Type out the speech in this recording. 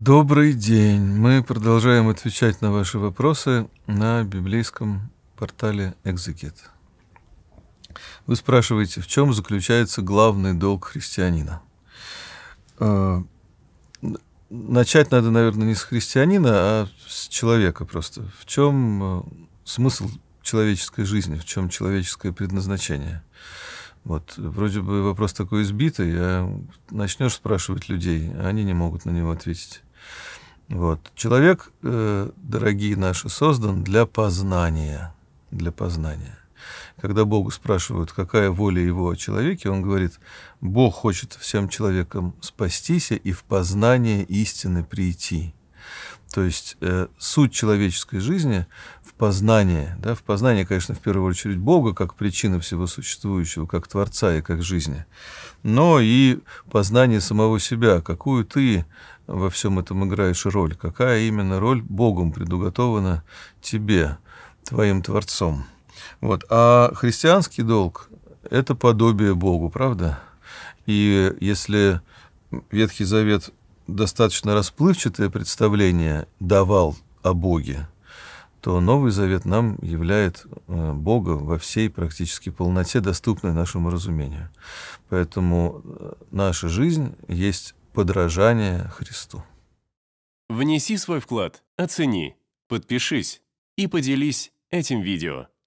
Добрый день. Мы продолжаем отвечать на ваши вопросы на библейском портале Экзекет. Вы спрашиваете, в чем заключается главный долг христианина? Э, начать надо, наверное, не с христианина, а с человека просто. В чем э, смысл человеческой жизни, в чем человеческое предназначение? Вот, вроде бы вопрос такой избитый, а начнешь спрашивать людей, а они не могут на него ответить. Вот. Человек, э, дорогие наши, создан для познания. Для познания. Когда Богу спрашивают, какая воля его о человеке, он говорит, Бог хочет всем человекам спастись и в познание истины прийти. То есть э, суть человеческой жизни в познании, да, в познании, конечно, в первую очередь Бога как причины всего существующего, как Творца и как жизни, но и познание самого себя, какую ты во всем этом играешь роль, какая именно роль Богом предуготована тебе, твоим Творцом. Вот. А христианский долг – это подобие Богу, правда? И если Ветхий Завет достаточно расплывчатое представление давал о Боге, то Новый Завет нам являет э, Бога во всей практически полноте, доступной нашему разумению. Поэтому э, наша жизнь есть подражание Христу. Внеси свой вклад, оцени, подпишись и поделись этим видео.